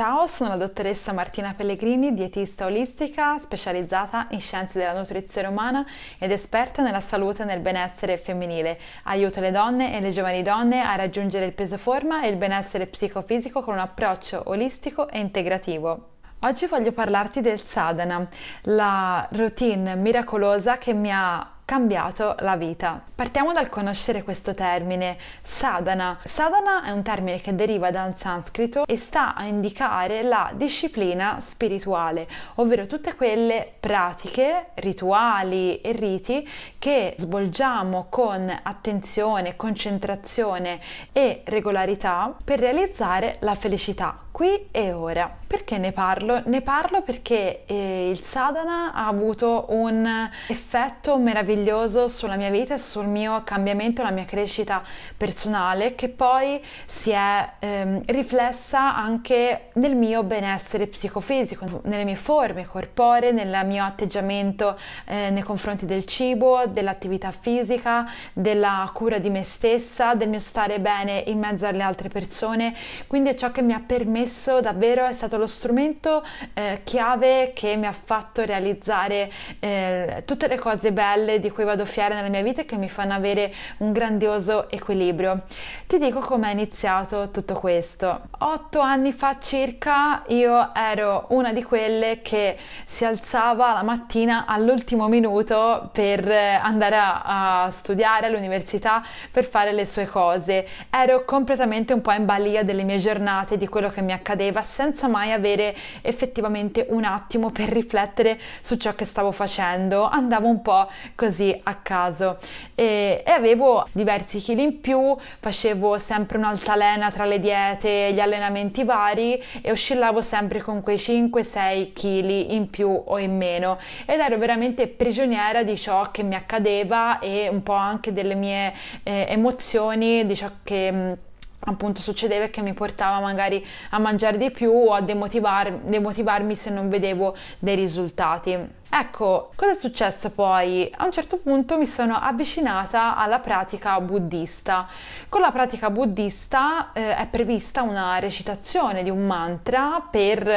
Ciao, sono la dottoressa Martina Pellegrini, dietista olistica specializzata in scienze della nutrizione umana ed esperta nella salute e nel benessere femminile. Aiuto le donne e le giovani donne a raggiungere il peso forma e il benessere psicofisico con un approccio olistico e integrativo. Oggi voglio parlarti del sadhana, la routine miracolosa che mi ha cambiato la vita. Partiamo dal conoscere questo termine, sadhana. Sadhana è un termine che deriva dal sanscrito e sta a indicare la disciplina spirituale, ovvero tutte quelle pratiche, rituali e riti che svolgiamo con attenzione, concentrazione e regolarità per realizzare la felicità qui e ora. Perché ne parlo? Ne parlo perché eh, il sadhana ha avuto un effetto meraviglioso sulla mia vita e sul mio cambiamento, la mia crescita personale che poi si è ehm, riflessa anche nel mio benessere psicofisico, nelle mie forme corporee, nel mio atteggiamento eh, nei confronti del cibo, dell'attività fisica, della cura di me stessa, del mio stare bene in mezzo alle altre persone. Quindi è ciò che mi ha permesso stesso davvero è stato lo strumento eh, chiave che mi ha fatto realizzare eh, tutte le cose belle di cui vado fiera nella mia vita e che mi fanno avere un grandioso equilibrio. Ti dico come è iniziato tutto questo. Otto anni fa circa io ero una di quelle che si alzava la mattina all'ultimo minuto per eh, andare a, a studiare all'università, per fare le sue cose. Ero completamente un po' in balia delle mie giornate, di quello che mi accadeva senza mai avere effettivamente un attimo per riflettere su ciò che stavo facendo, andavo un po' così a caso e, e avevo diversi chili in più, facevo sempre un'altalena tra le diete, gli allenamenti vari e oscillavo sempre con quei 5-6 chili in più o in meno ed ero veramente prigioniera di ciò che mi accadeva e un po' anche delle mie eh, emozioni, di ciò che mm, appunto succedeva che mi portava magari a mangiare di più o a demotivar, demotivarmi se non vedevo dei risultati. Ecco, cosa è successo poi? A un certo punto mi sono avvicinata alla pratica buddista. Con la pratica buddista eh, è prevista una recitazione di un mantra per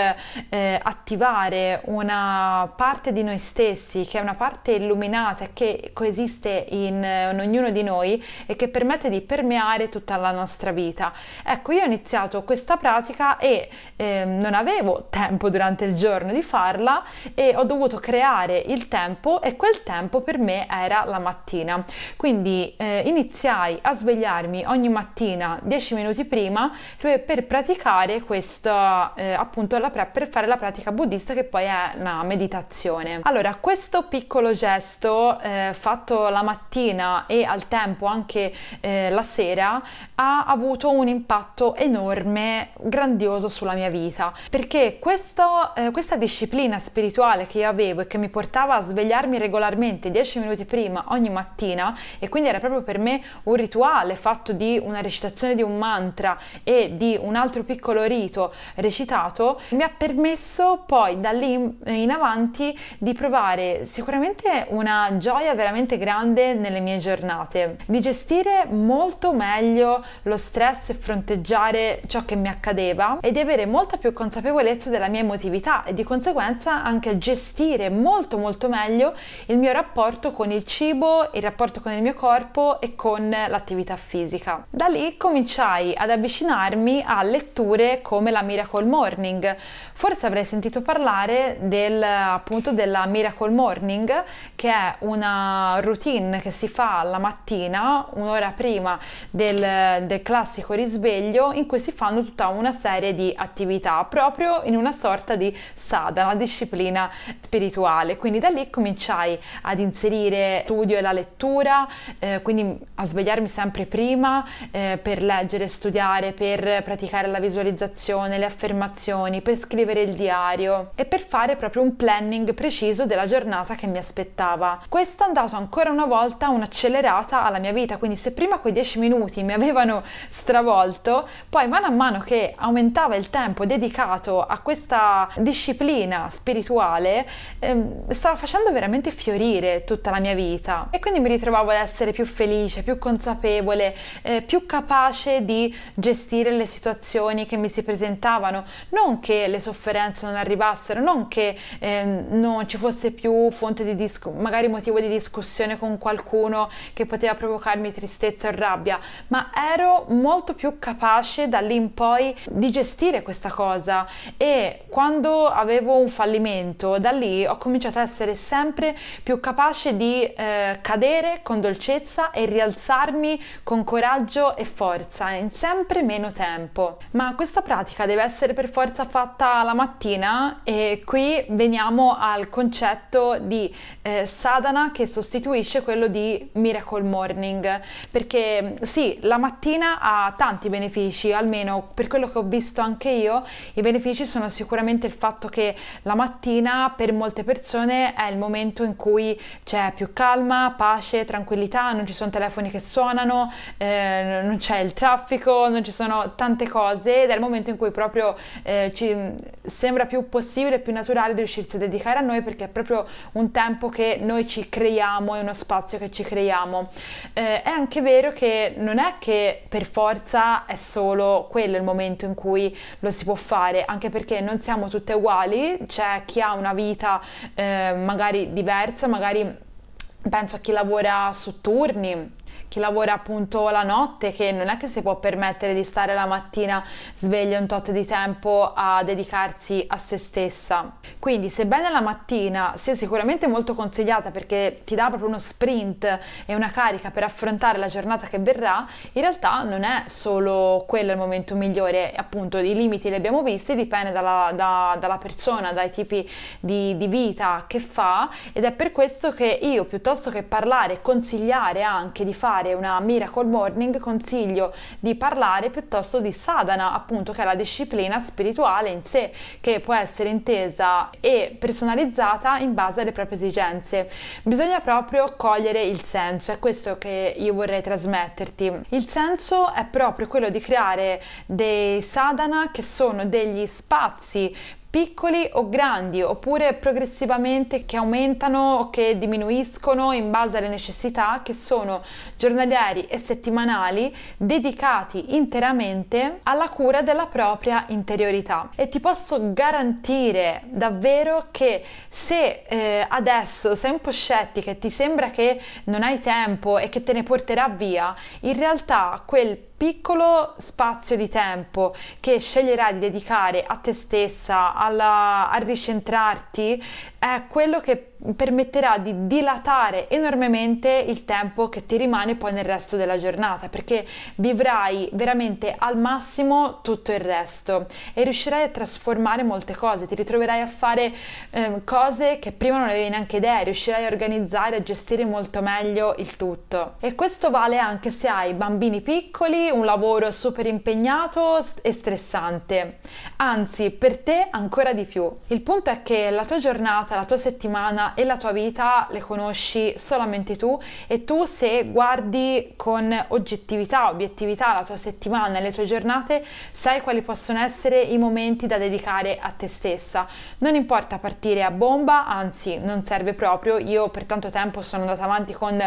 eh, attivare una parte di noi stessi, che è una parte illuminata che coesiste in, eh, in ognuno di noi e che permette di permeare tutta la nostra vita. Ecco, io ho iniziato questa pratica e eh, non avevo tempo durante il giorno di farla e ho dovuto creare creare il tempo e quel tempo per me era la mattina. Quindi eh, iniziai a svegliarmi ogni mattina 10 minuti prima cioè per praticare questa eh, appunto la pre- per fare la pratica buddista che poi è una meditazione. Allora, questo piccolo gesto eh, fatto la mattina e al tempo anche eh, la sera ha avuto un impatto enorme, grandioso sulla mia vita, perché questo, eh, questa disciplina spirituale che io avevo e che mi portava a svegliarmi regolarmente 10 minuti prima ogni mattina e quindi era proprio per me un rituale fatto di una recitazione di un mantra e di un altro piccolo rito recitato, mi ha permesso poi da lì in avanti di provare sicuramente una gioia veramente grande nelle mie giornate, di gestire molto meglio lo stress e fronteggiare ciò che mi accadeva e di avere molta più consapevolezza della mia emotività e di conseguenza anche gestire molto molto meglio il mio rapporto con il cibo, il rapporto con il mio corpo e con l'attività fisica. Da lì cominciai ad avvicinarmi a letture come la Miracle Morning. Forse avrei sentito parlare del, appunto della Miracle Morning che è una routine che si fa la mattina, un'ora prima del, del classico risveglio in cui si fanno tutta una serie di attività proprio in una sorta di sadhana, disciplina spirituale attuale, quindi da lì cominciai ad inserire studio e la lettura, eh, quindi a svegliarmi sempre prima eh, per leggere, studiare, per praticare la visualizzazione, le affermazioni, per scrivere il diario e per fare proprio un planning preciso della giornata che mi aspettava. Questo ha dato ancora una volta un'accelerata alla mia vita, quindi se prima quei dieci minuti mi avevano stravolto, poi mano a mano che aumentava il tempo dedicato a questa disciplina spirituale, eh, stava facendo veramente fiorire tutta la mia vita e quindi mi ritrovavo ad essere più felice, più consapevole, eh, più capace di gestire le situazioni che mi si presentavano, non che le sofferenze non arrivassero, non che eh, non ci fosse più fonte di disco, magari motivo di discussione con qualcuno che poteva provocarmi tristezza o rabbia, ma ero molto più capace da lì in poi di gestire questa cosa e quando avevo un fallimento, da lì ho cominciato a essere sempre più capace di eh, cadere con dolcezza e rialzarmi con coraggio e forza in sempre meno tempo. Ma questa pratica deve essere per forza fatta la mattina e qui veniamo al concetto di eh, sadhana che sostituisce quello di miracle morning perché mm, sì, la mattina ha tanti benefici, almeno per quello che ho visto anche io, i benefici sono sicuramente il fatto che la mattina per molte persone persone è il momento in cui c'è più calma, pace, tranquillità, non ci sono telefoni che suonano, eh, non c'è il traffico, non ci sono tante cose ed è il momento in cui proprio eh, ci sembra più possibile, più naturale riuscirsi a dedicare a noi perché è proprio un tempo che noi ci creiamo, è uno spazio che ci creiamo. Eh, è anche vero che non è che per forza è solo quello il momento in cui lo si può fare, anche perché non siamo tutte uguali, c'è chi ha una vita eh, magari diversa, magari penso a chi lavora su turni chi lavora appunto la notte, che non è che si può permettere di stare la mattina sveglia un tot di tempo a dedicarsi a se stessa. Quindi sebbene la mattina sia sicuramente molto consigliata perché ti dà proprio uno sprint e una carica per affrontare la giornata che verrà, in realtà non è solo quello il momento migliore, appunto i limiti li abbiamo visti, dipende dalla, da, dalla persona, dai tipi di, di vita che fa ed è per questo che io piuttosto che parlare, consigliare anche di fare fare una miracle morning consiglio di parlare piuttosto di sadhana, appunto che è la disciplina spirituale in sé che può essere intesa e personalizzata in base alle proprie esigenze. Bisogna proprio cogliere il senso, è questo che io vorrei trasmetterti. Il senso è proprio quello di creare dei sadhana che sono degli spazi piccoli o grandi oppure progressivamente che aumentano o che diminuiscono in base alle necessità che sono giornalieri e settimanali dedicati interamente alla cura della propria interiorità e ti posso garantire davvero che se eh, adesso sei un po' scettica e ti sembra che non hai tempo e che te ne porterà via in realtà quel piccolo spazio di tempo che sceglierai di dedicare a te stessa, alla, a ricentrarti, è quello che permetterà di dilatare enormemente il tempo che ti rimane poi nel resto della giornata perché vivrai veramente al massimo tutto il resto e riuscirai a trasformare molte cose, ti ritroverai a fare eh, cose che prima non avevi neanche idea, riuscirai a organizzare, a gestire molto meglio il tutto. E questo vale anche se hai bambini piccoli, un lavoro super impegnato e stressante, anzi per te ancora di più. Il punto è che la tua giornata giornata, la tua settimana e la tua vita le conosci solamente tu e tu se guardi con oggettività, obiettività la tua settimana e le tue giornate, sai quali possono essere i momenti da dedicare a te stessa. Non importa partire a bomba, anzi non serve proprio, io per tanto tempo sono andata avanti con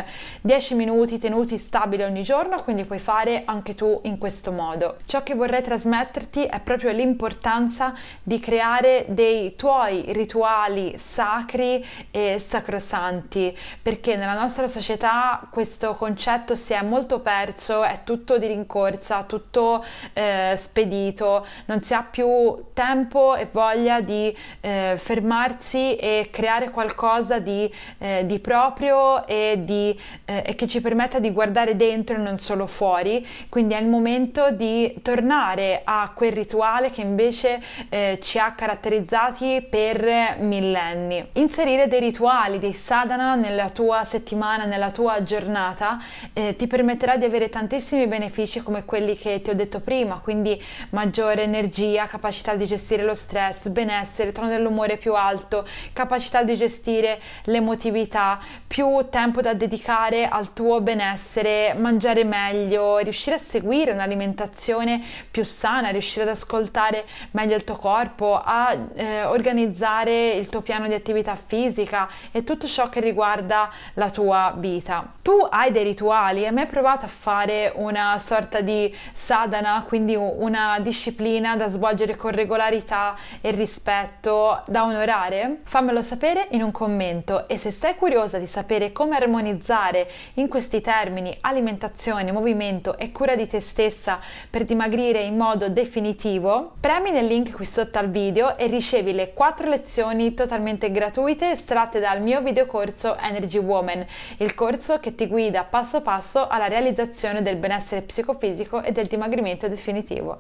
10 minuti tenuti stabili ogni giorno, quindi puoi fare anche tu in questo modo. Ciò che vorrei trasmetterti è proprio l'importanza di creare dei tuoi rituali sacri e sacrosanti, perché nella nostra società questo concetto si è molto perso, è tutto di rincorsa, tutto eh, spedito, non si ha più tempo e voglia di eh, fermarsi e creare qualcosa di, eh, di proprio e, di, eh, e che ci permetta di guardare dentro e non solo fuori, quindi è il momento di tornare a quel rituale che invece eh, ci ha caratterizzati per millenni anni. Inserire dei rituali, dei sadhana nella tua settimana, nella tua giornata eh, ti permetterà di avere tantissimi benefici come quelli che ti ho detto prima, quindi maggiore energia, capacità di gestire lo stress, benessere, tono dell'umore più alto, capacità di gestire l'emotività, più tempo da dedicare al tuo benessere, mangiare meglio, riuscire a seguire un'alimentazione più sana, riuscire ad ascoltare meglio il tuo corpo, a eh, organizzare il tuo piano di quindi attività fisica e tutto ciò che riguarda la tua vita. Tu hai dei rituali, hai mai provato a fare una sorta di sadhana, quindi una disciplina da svolgere con regolarità e rispetto da onorare? Fammelo sapere in un commento e se sei curiosa di sapere come armonizzare in questi termini alimentazione, movimento e cura di te stessa per dimagrire in modo definitivo, premi nel link qui sotto al video e ricevi le 4 lezioni totalmente totalmente gratuite estratte dal mio videocorso Energy Woman, il corso che ti guida passo passo alla realizzazione del benessere psicofisico e del dimagrimento definitivo.